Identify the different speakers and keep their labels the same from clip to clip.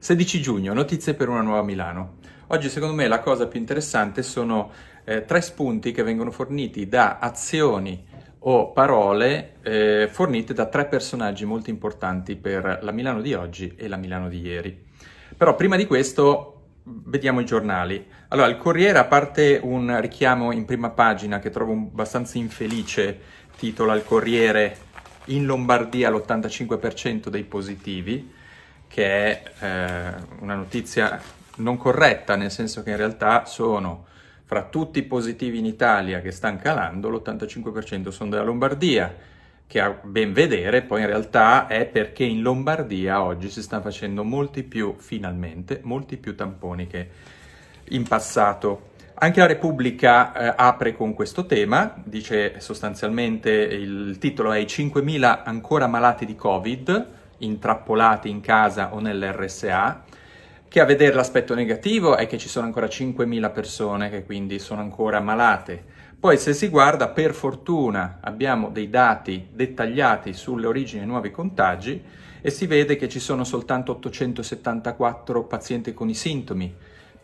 Speaker 1: 16 giugno, notizie per una nuova Milano. Oggi secondo me la cosa più interessante sono eh, tre spunti che vengono forniti da azioni o parole eh, fornite da tre personaggi molto importanti per la Milano di oggi e la Milano di ieri. Però prima di questo vediamo i giornali. Allora, il Corriere, a parte un richiamo in prima pagina che trovo abbastanza infelice, titola il Corriere in Lombardia l'85% dei positivi, che è eh, una notizia non corretta, nel senso che in realtà sono fra tutti i positivi in Italia che stanno calando, l'85% sono della Lombardia, che a ben vedere poi in realtà è perché in Lombardia oggi si stanno facendo molti più, finalmente, molti più tamponi che in passato. Anche la Repubblica eh, apre con questo tema, dice sostanzialmente il titolo è i 5.000 ancora malati di Covid, intrappolati in casa o nell'RSA, che a vedere l'aspetto negativo è che ci sono ancora 5.000 persone che quindi sono ancora malate. Poi se si guarda, per fortuna abbiamo dei dati dettagliati sulle origini dei nuovi contagi e si vede che ci sono soltanto 874 pazienti con i sintomi,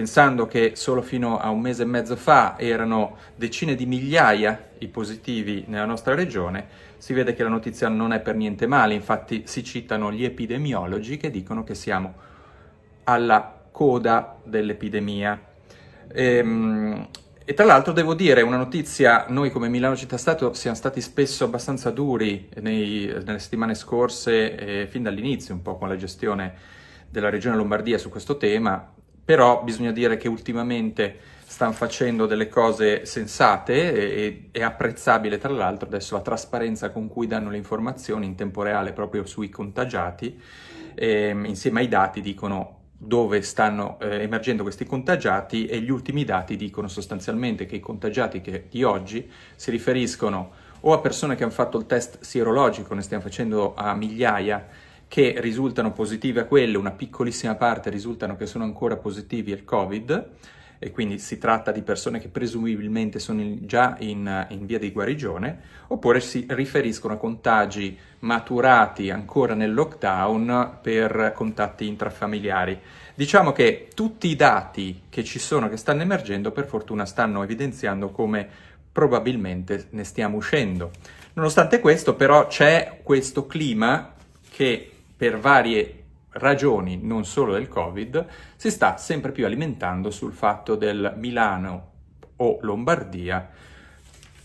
Speaker 1: pensando che solo fino a un mese e mezzo fa erano decine di migliaia i positivi nella nostra regione, si vede che la notizia non è per niente male, infatti si citano gli epidemiologi che dicono che siamo alla coda dell'epidemia. E, ehm, e, tra l'altro devo dire una notizia, noi come Milano Città Stato siamo stati spesso abbastanza duri nei, nelle settimane scorse, eh, fin dall'inizio un po' con la gestione della regione Lombardia su questo tema, però bisogna dire che ultimamente stanno facendo delle cose sensate e, e apprezzabile tra l'altro adesso la trasparenza con cui danno le informazioni in tempo reale proprio sui contagiati, ehm, insieme ai dati dicono dove stanno eh, emergendo questi contagiati e gli ultimi dati dicono sostanzialmente che i contagiati che, di oggi si riferiscono o a persone che hanno fatto il test sierologico, ne stiamo facendo a migliaia, che risultano positive a quelle, una piccolissima parte risultano che sono ancora positivi al Covid, e quindi si tratta di persone che presumibilmente sono già in, in, via di guarigione, oppure si riferiscono a contagi maturati ancora nel lockdown per contatti intrafamiliari. Diciamo che tutti i dati che ci sono, che stanno emergendo, per fortuna stanno evidenziando come probabilmente ne stiamo uscendo. Nonostante questo, però, c'è questo clima che per varie ragioni, non solo del Covid, si sta sempre più alimentando sul fatto del Milano o Lombardia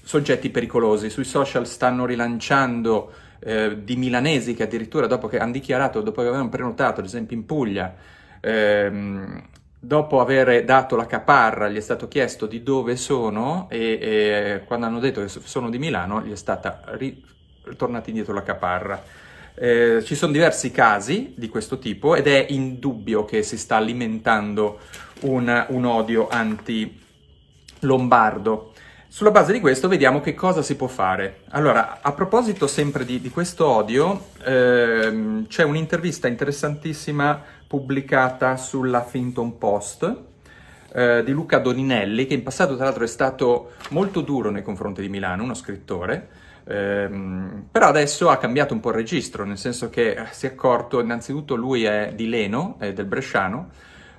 Speaker 1: soggetti pericolosi. Sui social stanno rilanciando eh, di milanesi che addirittura dopo che hanno dichiarato, dopo che avevano prenotato, ad esempio in Puglia, ehm, dopo aver dato la caparra gli è stato chiesto di dove sono e, e quando hanno detto che sono di Milano gli è stata ritornata indietro la caparra. Eh, ci sono diversi casi di questo tipo ed è indubbio che si sta alimentando un, un odio anti-lombardo. Sulla base di questo vediamo che cosa si può fare. Allora, a proposito sempre di, di questo odio, ehm, c'è un'intervista interessantissima pubblicata sulla Finton Post eh, di Luca Doninelli, che in passato tra l'altro è stato molto duro nei confronti di Milano, uno scrittore, Ehm, però adesso ha cambiato un po' il registro, nel senso che eh, si è accorto, innanzitutto lui è di Leno, è del Bresciano,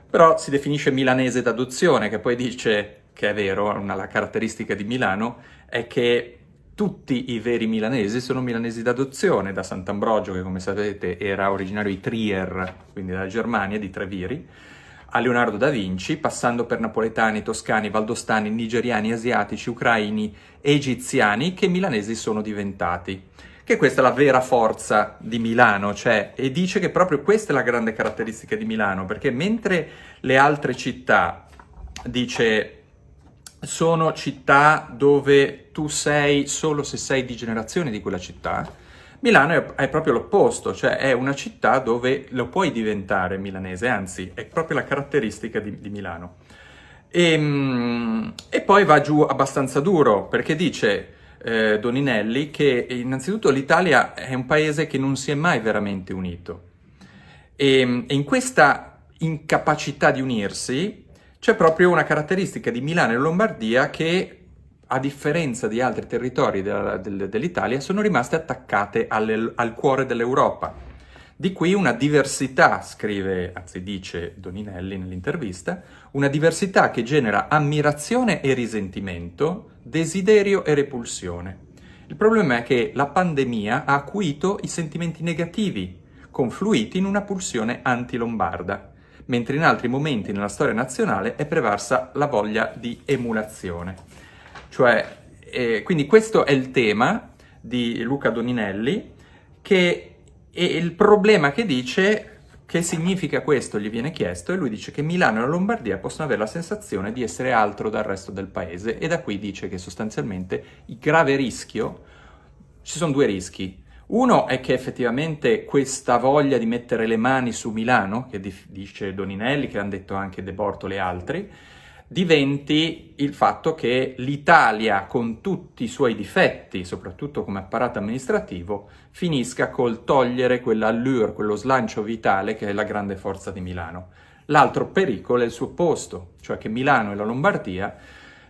Speaker 1: però si definisce milanese d'adozione, che poi dice, che è vero, una, la caratteristica di Milano, è che tutti i veri milanesi sono milanesi d'adozione, da Sant'Ambrogio, che come sapete era originario di Trier, quindi dalla Germania, di Treviri, a Leonardo da Vinci, passando per napoletani, toscani, valdostani, nigeriani, asiatici, ucraini, egiziani, che milanesi sono diventati. Che questa è la vera forza di Milano, cioè, e dice che proprio questa è la grande caratteristica di Milano, perché mentre le altre città, dice, sono città dove tu sei solo se sei di generazione di quella città, Milano è, è proprio l'opposto, cioè è una città dove lo puoi diventare milanese, anzi è proprio la caratteristica di, di Milano. E, ehm, e, poi va giù abbastanza duro perché dice eh, Doninelli che innanzitutto l'Italia è un paese che non si è mai veramente unito e, ehm, e in questa incapacità di unirsi c'è proprio una caratteristica di Milano e Lombardia che a differenza di altri territori dell'Italia, sono rimaste attaccate al cuore dell'Europa. Di qui una diversità, scrive, anzi dice Doninelli nell'intervista, una diversità che genera ammirazione e risentimento, desiderio e repulsione. Il problema è che la pandemia ha acuito i sentimenti negativi, confluiti in una pulsione antilombarda, mentre in altri momenti nella storia nazionale è prevarsa la voglia di emulazione. Cioè, eh, quindi questo è il tema di Luca Doninelli, che è il problema che dice che significa questo gli viene chiesto e lui dice che Milano e la Lombardia possono avere la sensazione di essere altro dal resto del paese e da qui dice che sostanzialmente il grave rischio, ci sono due rischi, uno è che effettivamente questa voglia di mettere le mani su Milano, che dice Doninelli, che hanno detto anche De Bortolo e altri, diventi il fatto che l'Italia, con tutti i suoi difetti, soprattutto come apparato amministrativo, finisca col togliere quell'allure, quello slancio vitale che è la grande forza di Milano. L'altro pericolo è il suo opposto, cioè che Milano e la Lombardia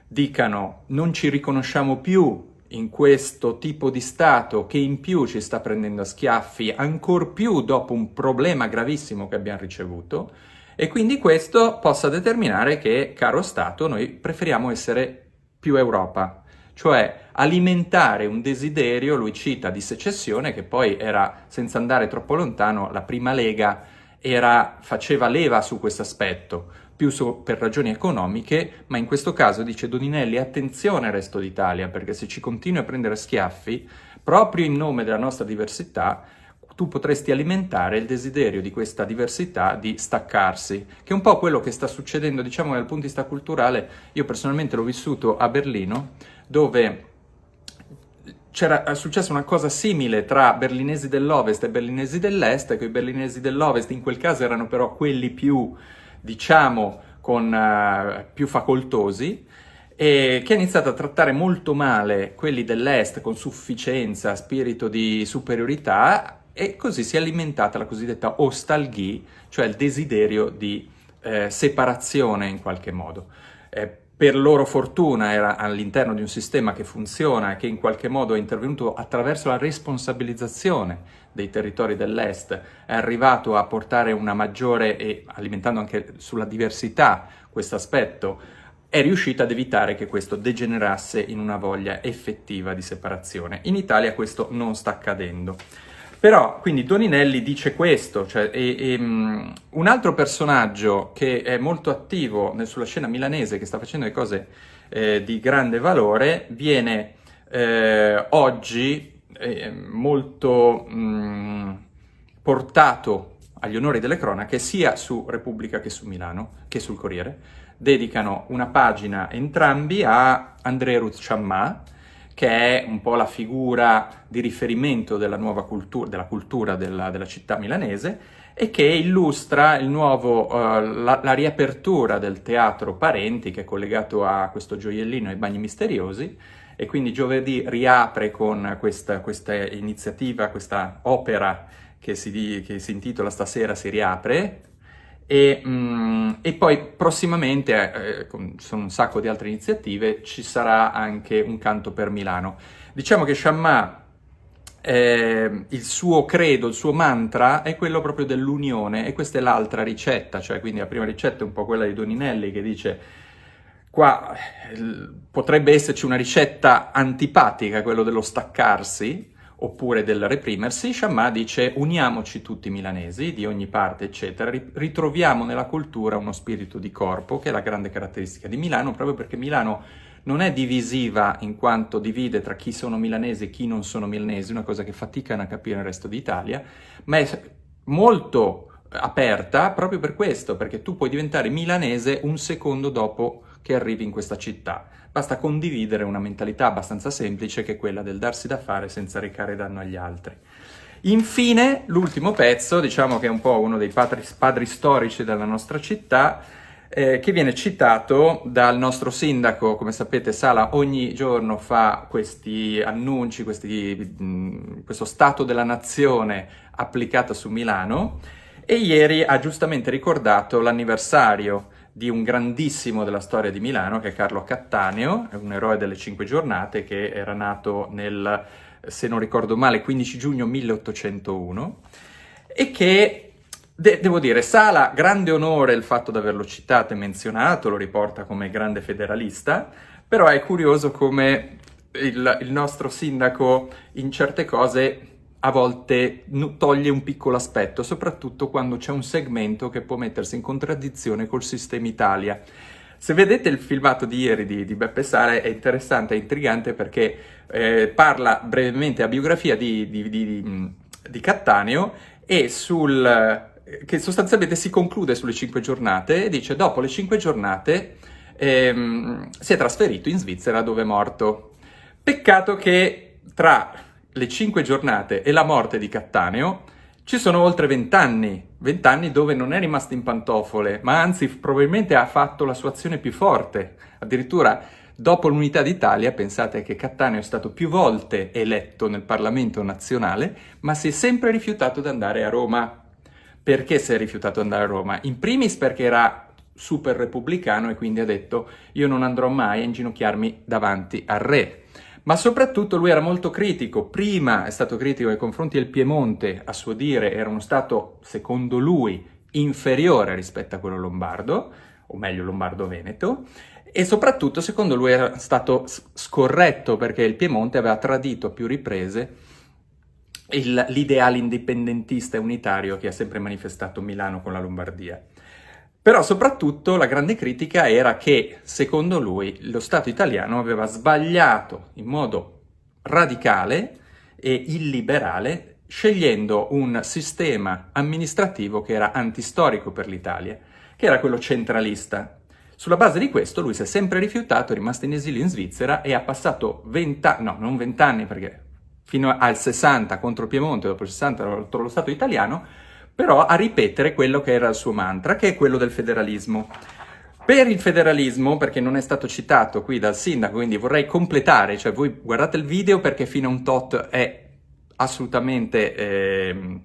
Speaker 1: dicano non ci riconosciamo più in questo tipo di Stato che in più ci sta prendendo a schiaffi, ancor più dopo un problema gravissimo che abbiamo ricevuto, e quindi questo possa determinare che, caro Stato, noi preferiamo essere più Europa, cioè alimentare un desiderio, lui cita, di secessione, che poi era, senza andare troppo lontano, la prima Lega era, faceva leva su questo aspetto, più su, per ragioni economiche, ma in questo caso dice Doninelli attenzione al resto d'Italia, perché se ci continui a prendere schiaffi, proprio in nome della nostra diversità, tu potresti alimentare il desiderio di questa diversità di staccarsi, che è un po' quello che sta succedendo, diciamo, dal punto di vista culturale. Io personalmente l'ho vissuto a Berlino, dove c'era successa una cosa simile tra berlinesi dell'ovest e berlinesi dell'est, che i berlinesi dell'ovest in quel caso erano però quelli più, diciamo, con, uh, più facoltosi, e che ha iniziato a trattare molto male quelli dell'est con sufficienza, spirito di superiorità, e così si è alimentata la cosiddetta ostalghia, cioè il desiderio di eh, separazione in qualche modo. Eh, per loro fortuna era all'interno di un sistema che funziona e che in qualche modo è intervenuto attraverso la responsabilizzazione dei territori dell'Est, è arrivato a portare una maggiore, e alimentando anche sulla diversità questo aspetto, è riuscita ad evitare che questo degenerasse in una voglia effettiva di separazione. In Italia questo non sta accadendo. Però, quindi Doninelli dice questo, cioè, e, e, um, un altro personaggio che è molto attivo nel, sulla scena milanese, che sta facendo le cose eh, di grande valore, viene eh, oggi eh, molto mh, mm, portato agli onori delle cronache sia su Repubblica che su Milano, che sul Corriere, dedicano una pagina entrambi a Andrea Ruzzamma, che è un po' la figura di riferimento della nuova cultura, della, cultura della, della città milanese e che illustra nuovo, uh, la, la, riapertura del teatro Parenti, che è collegato a questo gioiellino ai bagni misteriosi, e quindi giovedì riapre con questa, questa iniziativa, questa opera che si, che si intitola Stasera si riapre, e, mh, mm, e, poi prossimamente, eh, eh con, sono un sacco di altre iniziative, ci sarà anche un canto per Milano. Diciamo che Shammah, eh, il suo credo, il suo mantra è quello proprio dell'unione e questa è l'altra ricetta, cioè quindi la prima ricetta è un po' quella di Doninelli che dice qua eh, potrebbe esserci una ricetta antipatica, quello dello staccarsi, oppure del reprimersi, Sciamma dice uniamoci tutti milanesi di ogni parte, eccetera, ritroviamo nella cultura uno spirito di corpo che è la grande caratteristica di Milano, proprio perché Milano non è divisiva in quanto divide tra chi sono milanesi e chi non sono milanesi, una cosa che faticano a capire il resto d'Italia, ma è molto aperta proprio per questo, perché tu puoi diventare milanese un secondo dopo che arrivi in questa città. Basta condividere una mentalità abbastanza semplice che è quella del darsi da fare senza recare danno agli altri. Infine, l'ultimo pezzo, diciamo che è un po' uno dei padri, padri storici della nostra città, eh, che viene citato dal nostro sindaco, come sapete Sala ogni giorno fa questi annunci, questi, mh, questo stato della nazione applicato su Milano e ieri ha giustamente ricordato l'anniversario di un grandissimo della storia di Milano che è Carlo Cattaneo, un eroe delle Cinque Giornate che era nato nel, se non ricordo male, 15 giugno 1801 e che, de- devo dire, Sala, grande onore il fatto di averlo citato e menzionato, lo riporta come grande federalista, però è curioso come il, il nostro sindaco in certe cose a volte toglie un piccolo aspetto, soprattutto quando c'è un segmento che può mettersi in contraddizione col sistema Italia. Se vedete il filmato di ieri di, di Beppe Sale è interessante, è intrigante perché eh, parla brevemente a biografia di, di, di mm, Cattaneo e sul, eh, che sostanzialmente si conclude sulle cinque giornate e dice dopo le cinque giornate ehm, si è trasferito in Svizzera dove è morto. Peccato che tra le cinque giornate e la morte di Cattaneo, ci sono oltre vent'anni, vent'anni dove non è rimasto in pantofole, ma anzi probabilmente ha fatto la sua azione più forte. Addirittura dopo l'unità d'Italia, pensate che Cattaneo è stato più volte eletto nel Parlamento nazionale, ma si è sempre rifiutato di andare a Roma. Perché si è rifiutato di andare a Roma? In primis perché era super repubblicano e quindi ha detto io non andrò mai a inginocchiarmi davanti al re, ma soprattutto lui era molto critico. Prima è stato critico nei confronti del Piemonte, a suo dire era uno stato, secondo lui, inferiore rispetto a quello lombardo, o meglio lombardo-veneto, e soprattutto secondo lui era stato scorretto perché il Piemonte aveva tradito a più riprese l'ideale indipendentista e unitario che ha sempre manifestato Milano con la Lombardia. Però soprattutto la grande critica era che, secondo lui, lo Stato italiano aveva sbagliato in modo radicale e illiberale scegliendo un sistema amministrativo che era antistorico per l'Italia, che era quello centralista. Sulla base di questo lui si è sempre rifiutato, è rimasto in esilio in Svizzera e ha passato 20 anni, no, non 20 anni perché fino al 60 contro Piemonte, dopo il 60 contro lo Stato italiano, però a ripetere quello che era il suo mantra, che è quello del federalismo. Per il federalismo, perché non è stato citato qui dal sindaco, quindi vorrei completare, cioè voi guardate il video perché fino a un tot è assolutamente eh,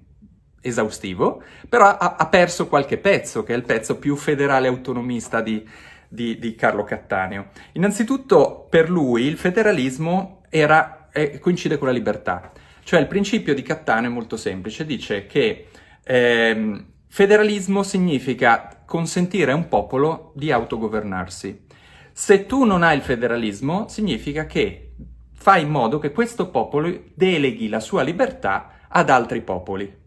Speaker 1: esaustivo, però ha, ha, perso qualche pezzo, che è il pezzo più federale autonomista di, di, di Carlo Cattaneo. Innanzitutto, per lui il federalismo era, eh, coincide con la libertà, cioè il principio di Cattaneo è molto semplice, dice che eh, federalismo significa consentire a un popolo di autogovernarsi. Se tu non hai il federalismo, significa che fai in modo che questo popolo deleghi la sua libertà ad altri popoli.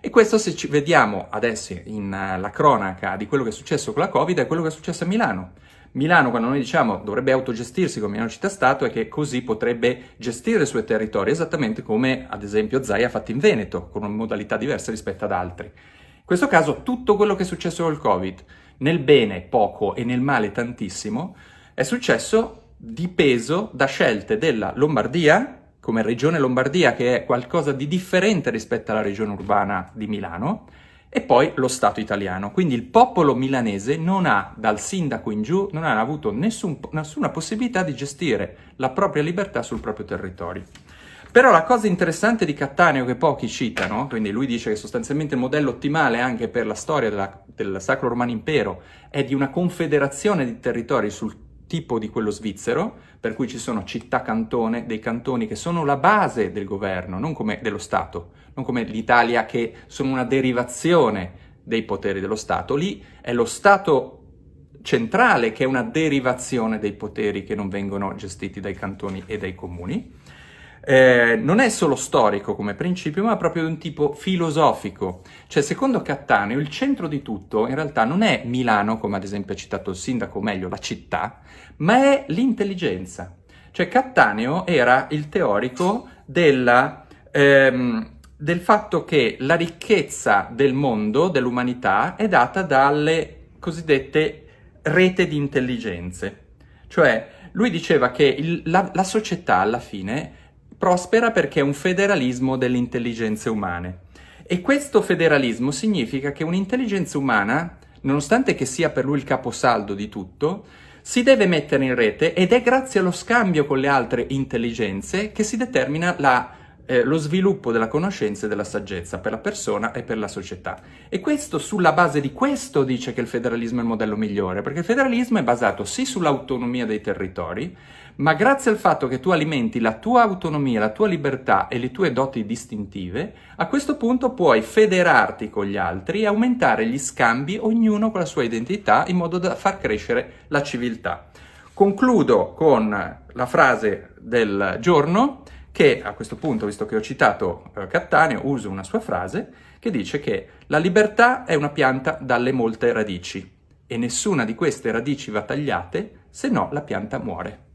Speaker 1: E questo se ci vediamo adesso in uh, la cronaca di quello che è successo con la Covid è quello che è successo a Milano. Milano, quando noi diciamo dovrebbe autogestirsi come Milano città-stato, è che così potrebbe gestire i suoi territori, esattamente come ad esempio Zai ha fatto in Veneto, con modalità diverse rispetto ad altri. In questo caso tutto quello che è successo col Covid, nel bene poco e nel male tantissimo, è successo di peso da scelte della Lombardia, come regione Lombardia, che è qualcosa di differente rispetto alla regione urbana di Milano, e poi lo Stato italiano. Quindi il popolo milanese non ha, dal sindaco in giù, non ha avuto nessun, nessuna possibilità di gestire la propria libertà sul proprio territorio. Però la cosa interessante di Cattaneo, che pochi citano, quindi lui dice che sostanzialmente il modello ottimale anche per la storia della, del Sacro Romano Impero è di una confederazione di territori sul territorio, tipo di quello svizzero, per cui ci sono città-cantone, dei cantoni che sono la base del governo, non come dello Stato, non come l'Italia che sono una derivazione dei poteri dello Stato, lì è lo Stato centrale che è una derivazione dei poteri che non vengono gestiti dai cantoni e dai comuni eh, non è solo storico come principio, ma proprio di un tipo filosofico. Cioè, secondo Cattaneo, il centro di tutto in realtà non è Milano, come ad esempio ha citato il sindaco, o meglio la città, ma è l'intelligenza. Cioè, Cattaneo era il teorico della... Ehm, del fatto che la ricchezza del mondo, dell'umanità, è data dalle cosiddette rete di intelligenze. Cioè, lui diceva che il, la, la società alla fine prospera perché è un federalismo delle intelligenze umane. E questo federalismo significa che un'intelligenza umana, nonostante che sia per lui il caposaldo di tutto, si deve mettere in rete ed è grazie allo scambio con le altre intelligenze che si determina la, eh, lo sviluppo della conoscenza e della saggezza per la persona e per la società. E questo, sulla base di questo, dice che il federalismo è il modello migliore, perché il federalismo è basato sì sull'autonomia dei territori, ma grazie al fatto che tu alimenti la tua autonomia, la tua libertà e le tue doti distintive, a questo punto puoi federarti con gli altri e aumentare gli scambi, ognuno con la sua identità, in modo da far crescere la civiltà. Concludo con la frase del giorno che a questo punto, visto che ho citato eh, Cattaneo, uso una sua frase che dice che la libertà è una pianta dalle molte radici e nessuna di queste radici va tagliate, se no la pianta muore.